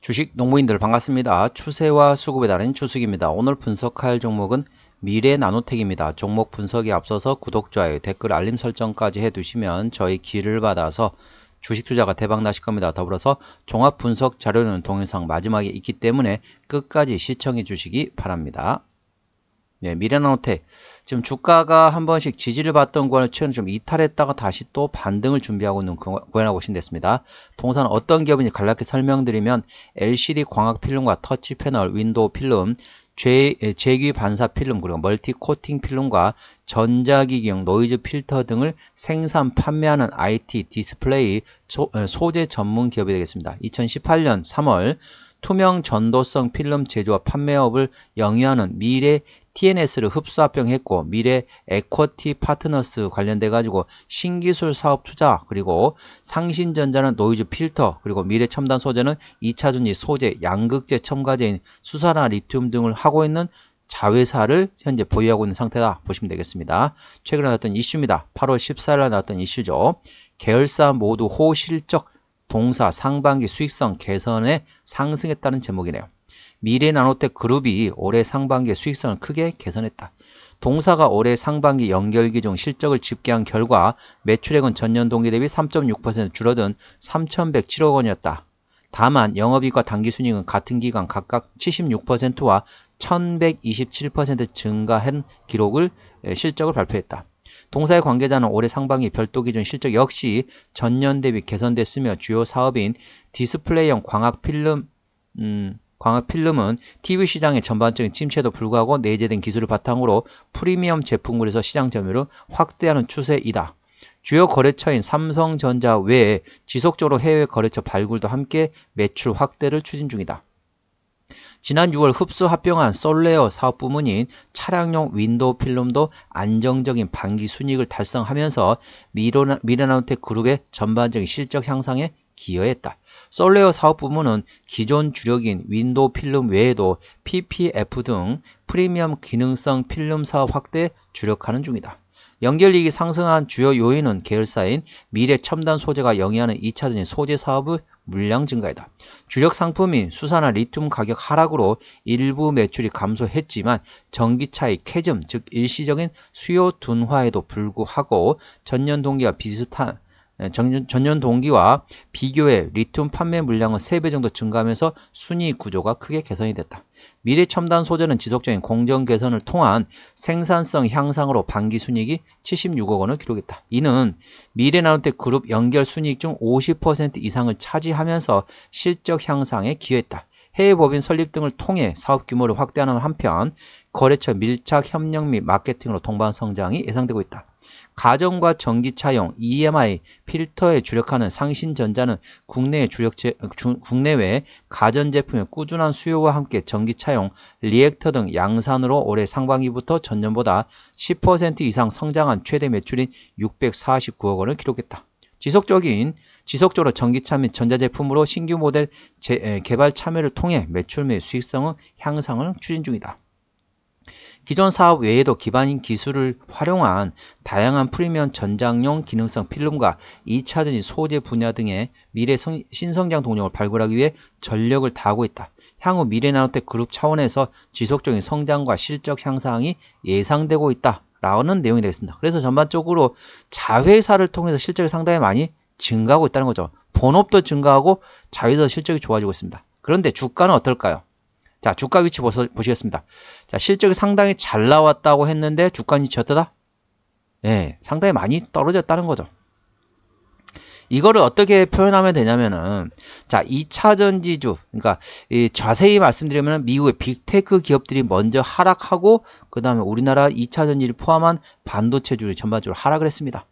주식 농부인들 반갑습니다. 추세와 수급에 따른 추수입니다 오늘 분석할 종목은 미래 나노텍입니다. 종목 분석에 앞서서 구독자의 댓글 알림 설정까지 해두시면 저희 길을 받아서 주식 투자가 대박 나실 겁니다. 더불어서 종합 분석 자료는 동영상 마지막에 있기 때문에 끝까지 시청해 주시기 바랍니다. 네, 예, 미래나노텍 지금 주가가 한 번씩 지지를 받던 구간을 최근 좀 이탈했다가 다시 또 반등을 준비하고 있는 구간이라고 보시면 됐습니다. 동산 어떤 기업인지 간략히 설명드리면 LCD 광학 필름과 터치 패널, 윈도우 필름, 예, 제, 기 반사 필름 그리고 멀티 코팅 필름과 전자기기용 노이즈 필터 등을 생산 판매하는 IT 디스플레이 소, 예, 소재 전문 기업이 되겠습니다. 2018년 3월 투명 전도성 필름 제조와 판매업을 영위하는 미래 TNS를 흡수합병했고 미래 에쿼티 파트너스 관련돼 가지고 신기술 사업 투자 그리고 상신전자는 노이즈 필터 그리고 미래 첨단 소재는 2차전지 소재 양극재 첨가제인 수산화 리튬 등을 하고 있는 자회사를 현재 보유하고 있는 상태다 보시면 되겠습니다. 최근에 나왔던 이슈입니다. 8월 14일 에 나왔던 이슈죠. 계열사 모두 호실적 동사 상반기 수익성 개선에 상승했다는 제목이네요. 미래 나노텍 그룹이 올해 상반기에 수익성을 크게 개선했다. 동사가 올해 상반기 연결기 중 실적을 집계한 결과 매출액은 전년 동기 대비 3.6% 줄어든 3,107억 원이었다. 다만 영업이익과 당기순이익은 같은 기간 각각 76%와 1127% 증가한 기록을 실적을 발표했다. 동사의 관계자는 올해 상반기 별도 기준 실적 역시 전년 대비 개선됐으며 주요 사업인 디스플레이형 광학 필름 음, 광학 필름은 TV 시장의 전반적인 침체에도 불구하고 내재된 기술을 바탕으로 프리미엄 제품으에서 시장 점유율을 확대하는 추세이다. 주요 거래처인 삼성전자 외에 지속적으로 해외 거래처 발굴도 함께 매출 확대를 추진 중이다. 지난 6월 흡수 합병한 솔레어 사업 부문인 차량용 윈도우 필름도 안정적인 반기 순이익을 달성하면서 미래나우텍 그룹의 전반적인 실적 향상에 기여했다. 솔레어 사업 부문은 기존 주력인 윈도 필름 외에도 PPF 등 프리미엄 기능성 필름 사업 확대 주력하는 중이다. 연결이익이 상승한 주요 요인은 계열사인 미래 첨단 소재가 영위하는 2차전지 소재 사업의 물량 증가이다. 주력 상품인 수산화 리튬 가격 하락으로 일부 매출이 감소했지만 전기차의 캐즘 즉 일시적인 수요 둔화에도 불구하고 전년 동기와 비슷한 예, 전년 동기와 비교해 리튬 판매 물량은 3배 정도 증가하면서 순이익 구조가 크게 개선이 됐다. 미래 첨단 소재는 지속적인 공정 개선을 통한 생산성 향상으로 반기 순이익이 76억 원을 기록했다. 이는 미래 나노텍 그룹 연결 순이익 중 50% 이상을 차지하면서 실적 향상에 기여했다. 해외 법인 설립 등을 통해 사업 규모를 확대하는 한편 거래처 밀착 협력 및 마케팅으로 동반 성장이 예상되고 있다. 가정과 전기차용 EMI 필터에 주력하는 상신전자는 국내의 주력제, 주, 국내외 가전제품의 꾸준한 수요와 함께 전기차용 리액터 등 양산으로 올해 상반기부터 전년보다 10% 이상 성장한 최대 매출인 649억 원을 기록했다. 지속적인 지속적으로 전기차 및 전자제품으로 신규 모델 제, 개발 참여를 통해 매출 및 수익성의 향상을 추진 중이다. 기존 사업 외에도 기반인 기술을 활용한 다양한 프리미엄 전장용 기능성 필름과 2차전지 소재 분야 등의 미래 성, 신성장 동력을 발굴하기 위해 전력을 다하고 있다. 향후 미래나노텍 그룹 차원에서 지속적인 성장과 실적 향상이 예상되고 있다. 라는 내용이 되겠습니다. 그래서 전반적으로 자회사를 통해서 실적이 상당히 많이 증가하고 있다는 거죠. 본업도 증가하고 자회사 실적이 좋아지고 있습니다. 그런데 주가는 어떨까요? 자, 주가 위치 보서, 보시겠습니다. 자, 실적이 상당히 잘 나왔다고 했는데 주가 위치 어떠다? 예, 상당히 많이 떨어졌다는 거죠. 이거를 어떻게 표현하면 되냐면은 자 2차전지주 그러니까 이 자세히 말씀드리면 미국의 빅테크 기업들이 먼저 하락하고 그 다음에 우리나라 2차전지를 포함한 반도체주를 전반적으로 하락을 했습니다.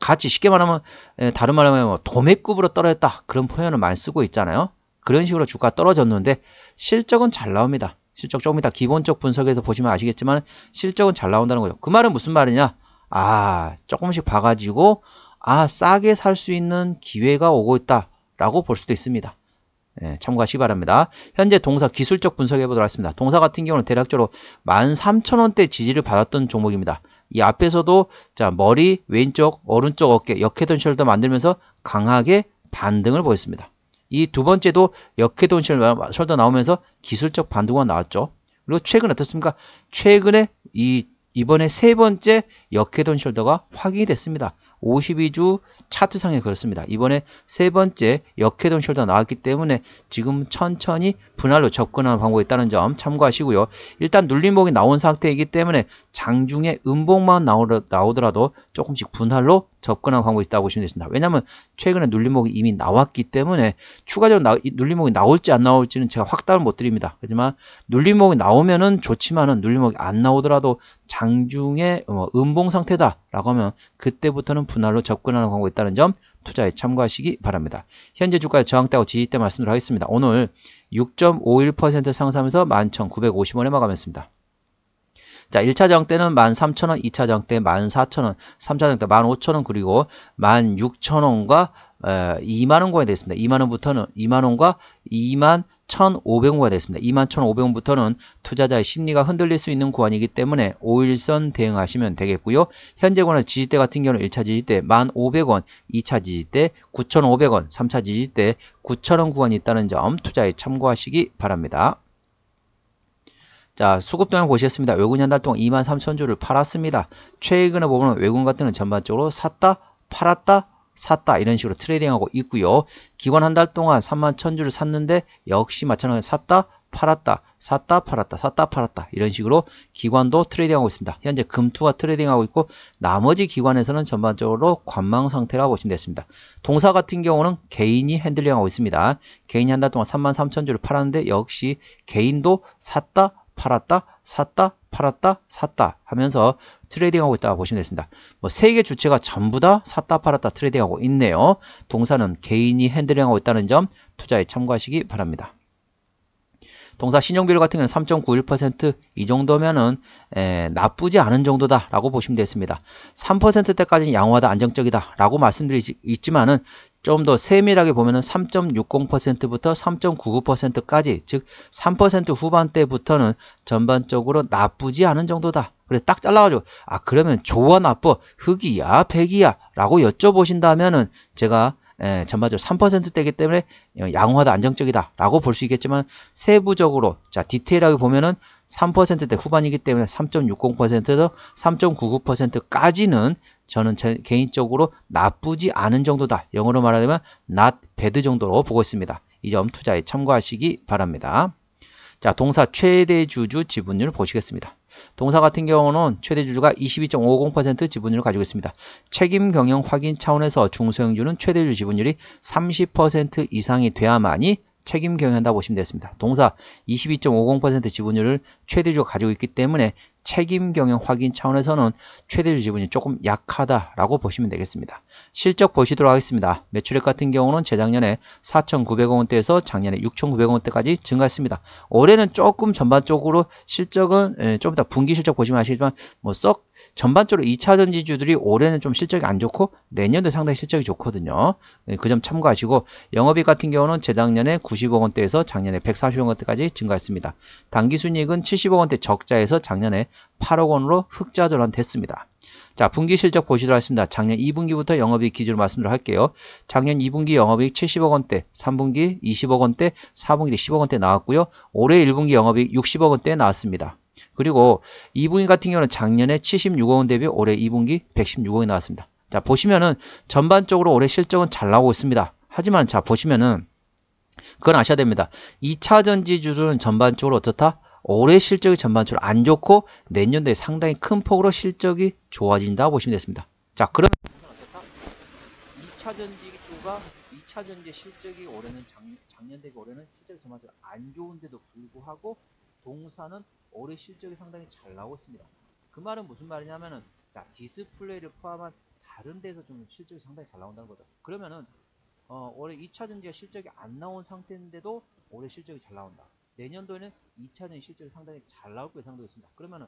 같이 쉽게 말하면 예, 다른 말로 하면 뭐 도매급으로 떨어졌다 그런 표현을 많이 쓰고 있잖아요. 그런 식으로 주가 떨어졌는데 실적은 잘 나옵니다. 실적 조금 이따 기본적 분석에서 보시면 아시겠지만 실적은 잘 나온다는 거예요. 그 말은 무슨 말이냐? 아 조금씩 봐가지고 아 싸게 살 수 있는 기회가 오고 있다 라고 볼 수도 있습니다. 예, 참고하시기 바랍니다. 현재 동사 기술적 분석해 보도록 하겠습니다. 동사 같은 경우는 대략적으로 13,000원대 지지를 받았던 종목입니다. 이 앞에서도 자 머리, 왼쪽, 오른쪽 어깨, 역회전 숄더 만들면서 강하게 반등을 보였습니다. 이두 번째도 역회동실 설도 나오면서 기술적 반도가 나왔죠. 그리고 최근 어떻습니까? 최근에 이 이번에 세 번째 역회동 숄더가 확인이 됐습니다. 52주 차트상에 그렇습니다. 이번에 세 번째 역회동 숄더 나왔기 때문에 지금 천천히 분할로 접근하는 방법이 있다는 점 참고하시고요. 일단 눌림목이 나온 상태이기 때문에 장중에 음봉만 나오더라도 조금씩 분할로 접근하는 방법이 있다고 보시면 되겠습니다 왜냐하면 최근에 눌림목이 이미 나왔기 때문에 추가적으로 나, 눌림목이 나올지 안 나올지는 제가 확답을 못 드립니다. 하지만 눌림목이 나오면은 좋지만은 눌림목이 안 나오더라도 장중에 어, 음봉 상태다라고 하면 그때부터는 분할로 접근하는 방법이 있다는 점 투자에 참고하시기 바랍니다. 현재 주가의 저항대하고 지지대 말씀을 하겠습니다. 오늘 6.51% 상승하면서 11,950원에 마감했습니다. 자, 1차 정때는 13,000원, 2차 정때 14,000원, 3차 정때 15,000원, 그리고 16,000원과 2만원고가 되겠습니다. 2만원부터는 2만원과 2만 1,500원가 됐습니다 21,500원부터는 투자자의 심리가 흔들릴 수 있는 구간이기 때문에 5일선 대응하시면 되겠고요. 현재 권한 지지대 같은 경우는 1차 지지대 1,500원, 2차 지지대 9,500원, 3차 지지대 9,000원 구간이 있다는 점 투자에 참고하시기 바랍니다. 자, 수급동향 보시겠습니다. 외국인 한달 동안 23,000주를 팔았습니다. 최근에 보면 외국인 같은 경우는 전반적으로 샀다, 팔았다, 샀다 이런 식으로 트레이딩하고 있고요. 기관 한 달 동안 31,000주를 샀는데 역시 마찬가지로 샀다, 팔았다, 샀다, 팔았다, 샀다, 팔았다 이런 식으로 기관도 트레이딩하고 있습니다. 현재 금투가 트레이딩하고 있고 나머지 기관에서는 전반적으로 관망 상태라고 보시면 되겠습니다. 동사 같은 경우는 개인이 핸들링하고 있습니다. 개인이 한 달 동안 33,000주를 팔았는데 역시 개인도 샀다, 팔았다, 샀다, 팔았다, 샀다 하면서 트레이딩하고 있다고 보시면 되겠습니다. 뭐세 개 주체가 전부 다 샀다, 팔았다, 트레이딩하고 있네요. 동사는 개인이 핸들링하고 있다는 점 투자에 참고하시기 바랍니다. 동사 신용 비율 같은 경우는 3.91%이 정도면은 에, 나쁘지 않은 정도다라고 보시면 되겠습니다. 3%대까지는 양호하다 안정적이다라고 말씀드리지만은 좀 더 세밀하게 보면은 3.60%부터 3.99%까지 즉 3% 후반대부터는 전반적으로 나쁘지 않은 정도다. 그래 딱 잘라가지고 아 그러면 좋아 나빠 흑이야 백이야 라고 여쭤보신다면은 제가 예, 전반적으로 3%대이기 때문에 어, 양호하다 안정적이다 라고 볼 수 있겠지만 세부적으로 자 디테일하게 보면은 3%대 후반이기 때문에 3.60%에서 3.99%까지는 저는 개인적으로 나쁘지 않은 정도다 영어로 말하자면 not bad 정도로 보고 있습니다 이 점 투자에 참고하시기 바랍니다 자 동사 최대 주주 지분율 보시겠습니다 동사 같은 경우는 최대 주주가 22.50% 지분율을 가지고 있습니다. 책임 경영 확인 차원에서 중소형주는 최대주 지분율이 30% 이상이 돼야만이 책임 경영한다 고 보시면 되겠습니다. 동사 22.50% 지분율을 최대주가 가지고 있기 때문에 책임 경영 확인 차원에서는 최대주 지분이 조금 약하다라고 보시면 되겠습니다. 실적 보시도록 하겠습니다. 매출액 같은 경우는 재작년에 4,900원대에서 작년에 6,900원대까지 증가했습니다. 올해는 조금 전반적으로 실적은 예, 좀 이따 분기 실적 보시면 아시겠지만 뭐썩 전반적으로 2차 전지주들이 올해는 좀 실적이 안 좋고 내년도 상당히 실적이 좋거든요. 예, 그점 참고하시고 영업이익 같은 경우는 재작년에 90억 원대에서 작년에 140억 원대까지 증가했습니다. 단기순이익은 70억 원대 적자에서 작년에 8억 원으로 흑자 전환됐습니다. 자 분기 실적 보시도록 하겠습니다. 작년 2분기부터 영업이익 기준으로 말씀을 할게요. 작년 2분기 영업이익 70억 원대, 3분기 20억 원대, 4분기 10억 원대 나왔고요. 올해 1분기 영업이익 60억 원대 나왔습니다. 그리고 2분기 같은 경우는 작년에 76억 원 대비 올해 2분기 116억이 원 나왔습니다. 자 보시면은 전반적으로 올해 실적은 잘 나오고 있습니다. 하지만 자 보시면은 그건 아셔야 됩니다. 2차 전지주들은 전반적으로 어떻다? 올해 실적이 전반적으로 안 좋고 내년도에 상당히 큰 폭으로 실적이 좋아진다 보시면 됐습니다자 그러면 2차 전지주가 2차 전지 실적이 올해는 작, 작년 대비 올해는 실적이 전반적으로 안 좋은데도 불구하고 동사는 올해 실적이 상당히 잘 나오고 있습니다. 그 말은 무슨 말이냐면은 자 디스플레이를 포함한 다른 데서 좀 실적이 상당히 잘 나온다는 거죠. 그러면은 어, 올해 2차전지가 실적이 안 나온 상태인데도 올해 실적이 잘 나온다. 내년도에는 2차전지 실적이 상당히 잘 나올 거 예상되고 있습니다. 그러면은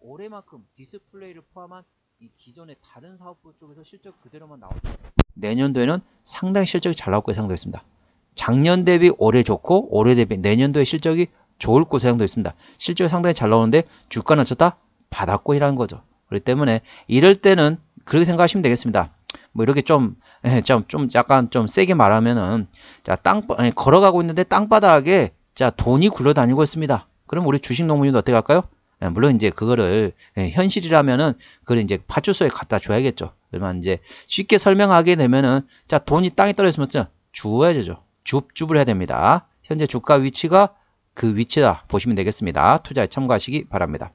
올해만큼 디스플레이를 포함한 이 기존의 다른 사업부 쪽에서 실적 그대로만 나오죠. 내년도에는 상당히 실적이 잘 나올 거 예상되고 있습니다. 작년 대비 올해 좋고 올해 대비 내년도에 실적이 좋을 고사형도 있습니다. 실제로 상당히 잘 나오는데 주가는 쳤다? 바닷고이라는 거죠. 그렇기 때문에 이럴 때는 그렇게 생각하시면 되겠습니다. 뭐 이렇게 좀, 예, 좀, 좀 약간 좀 세게 말하면은 자, 땅, 걸어가고 있는데 땅바닥에 자, 돈이 굴러다니고 있습니다. 그럼 우리 주식 농민은 어떻게 할까요? 예, 물론 이제 그거를 예, 현실이라면은 그걸 이제 파출소에 갖다 줘야겠죠. 그러면 이제 쉽게 설명하게 되면은 자 돈이 땅에 떨어졌으면 주어야 되죠. 줍줍을 해야 됩니다. 현재 주가 위치가 그 위치다 보시면 되겠습니다. 투자에 참고하시기 바랍니다.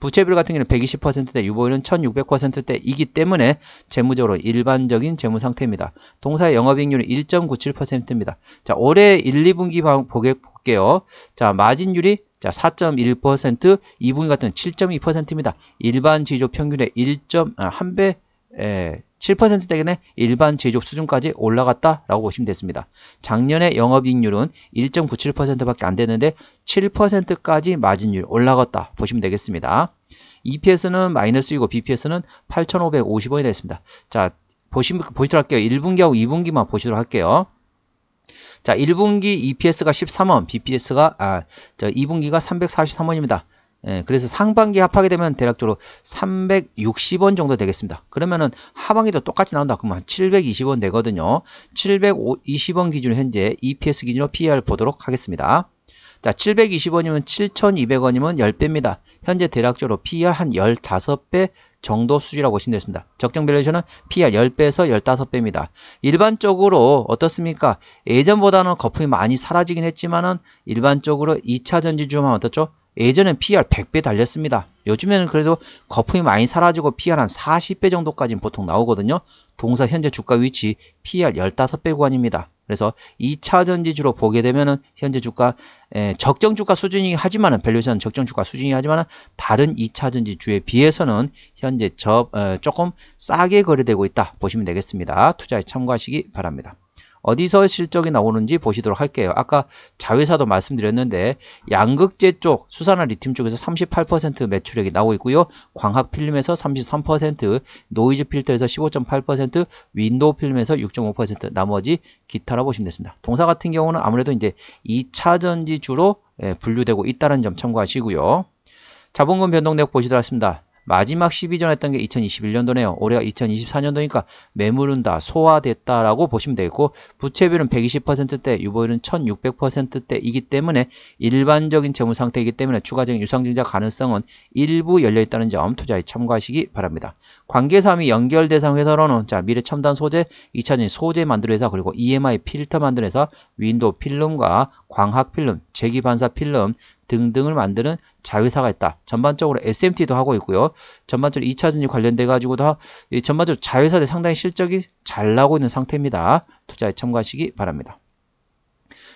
부채비율 같은 경우는 120%대 유보율은 1600%대이기 때문에 재무적으로 일반적인 재무 상태입니다. 동사의 영업이익률은 1.97%입니다. 자, 올해 1, 2분기 보게볼게요 자, 마진율이 자, 4.1%, 2분기 같은 7.2%입니다. 일반 지조 평균의 1.1배 예, 7%대근의 일반 제조업 수준까지 올라갔다라고 보시면 됐습니다. 작년에 영업이익률은 1.97%밖에 안 되는데 7%까지 마진율 올라갔다 보시면 되겠습니다. EPS는 마이너스 이고 BPS는 8,550원이 됐습니다. 자, 보시, 보시도록 할게요. 1분기하고 2분기만 보시도록 할게요. 자, 1분기 EPS가 13원, BPS가, 아, 저 2분기가 343원입니다. 예, 그래서 상반기 합하게 되면 대략적으로 360원 정도 되겠습니다. 그러면은 하반기도 똑같이 나온다. 그러면 720원 되거든요. 720원 기준 현재 EPS 기준으로 PER 보도록 하겠습니다. 자, 720원이면 7,200원이면 10배입니다. 현재 대략적으로 PER 한 15배 정도 수준이라고 보시면 되겠습니다. 적정 밸류션은 PR 10배에서 15배입니다. 일반적으로 어떻습니까? 예전보다는 거품이 많이 사라지긴 했지만은 일반적으로 2차 전지주만 어떻죠? 예전엔 PR 100배 달렸습니다. 요즘에는 그래도 거품이 많이 사라지고 PR 한 40배 정도까지는 보통 나오거든요. 동사 현재 주가 위치 PR 15배 구간입니다. 그래서 2차전지주로 보게 되면은 현재 주가 에, 적정 주가 수준이 하지만은 밸류션 적정 주가 수준이 하지만은 다른 2차전지주에 비해서는 현재 저, 에, 조금 싸게 거래되고 있다 보시면 되겠습니다. 투자에 참고하시기 바랍니다. 어디서 실적이 나오는지 보시도록 할게요. 아까 자회사도 말씀드렸는데 양극재 쪽 수산화 리튬 쪽에서 38% 매출액이 나오고 있고요. 광학 필름에서 33%, 노이즈 필터에서 15.8%, 윈도우 필름에서 6.5% 나머지 기타라고 보시면 됩니다. 동사 같은 경우는 아무래도 이제 2차전지주로 예, 분류되고 있다는 점 참고하시고요. 자본금 변동 내역 보시도록 하겠습니다. 마지막 12전 했던 게 2021년도네요. 올해가 2024년도니까 매물은 다 소화됐다라고 보시면 되겠고 부채비율은 120%대, 유보율은 1600%대이기 때문에 일반적인 재무 상태이기 때문에 추가적인 유상증자 가능성은 일부 열려있다는 점 투자에 참고하시기 바랍니다. 관계사미 연결 대상 회사로는 자 미래 첨단 소재, 2차전 소재 만드는 회사 그리고 EMI 필터 만드는 회사, 윈도우 필름과 광학 필름, 제기 반사 필름, 등등을 만드는 자회사가 있다. 전반적으로 SMT도 하고 있고요. 전반적으로 2차전지 관련돼 가지고 도 전반적으로 자회사들 상당히 실적이 잘 나오고 있는 상태입니다. 투자에 참고하시기 바랍니다.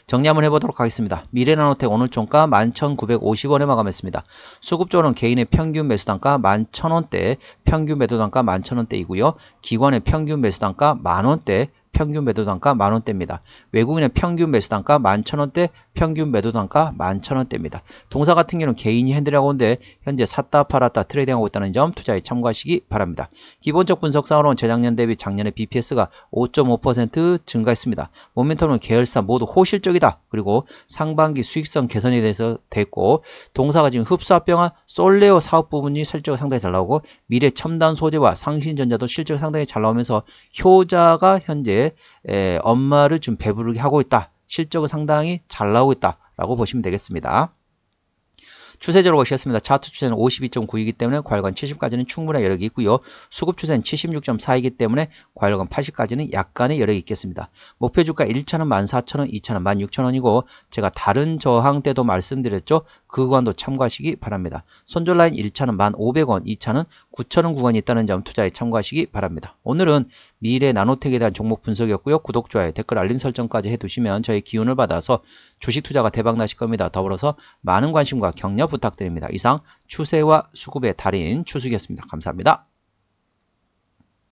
정리 한번 해보도록 하겠습니다. 미래나노텍 오늘 종가 11,950원에 마감했습니다. 수급조으로는 개인의 평균 매수단가 11,000원대, 평균 매도단가 11,000원대이고요. 기관의 평균 매수단가 만원대, 평균 매도 단가 만원대입니다. 외국인의 평균 매수 단가 만천원대, 평균 매도 단가 만천원대입니다. 동사 같은 경우는 개인이 핸들하고 있는데 현재 샀다 팔았다 트레이딩하고 있다는 점 투자에 참고하시기 바랍니다. 기본적 분석상으로는 재작년 대비 작년의 BPS가 5.5% 증가했습니다. 모멘텀은 계열사 모두 호실적이다. 그리고 상반기 수익성 개선에 대해서 됐고 동사가 지금 흡수합병한 솔레오 사업 부분이 실적 상당히 잘 나오고 미래 첨단 소재와 상신전자도 실적 이 상당히 잘 나오면서 효자가 현재 에, 엄마를 좀 배부르게 하고 있다. 실적은 상당히 잘 나오고 있다라고 보시면 되겠습니다. 추세적으로 보시겠습니다. 차트 추세는 52.9이기 때문에 과열관 70까지는 충분한 여력이 있고요. 수급 추세는 76.4이기 때문에 과열관 80까지는 약간의 여력이 있겠습니다. 목표 주가 1,000원, 14,000원, 2,000원, 16,000원이고 제가 다른 저항 때도 말씀드렸죠. 그 구간도 참고하시기 바랍니다. 손절 라인 1,000원, 1,500원, 2,000원, 9,000원 구간이 있다는 점 투자에 참고하시기 바랍니다. 오늘은 미래 나노텍에 대한 종목 분석이었고요. 구독, 좋아요, 댓글, 알림 설정까지 해두시면 저희 기운을 받아서 주식 투자가 대박 나실 겁니다. 더불어서 많은 관심과 격려 부탁드립니다. 이상 추세와 수급의 달인 추수기였습니다. 감사합니다.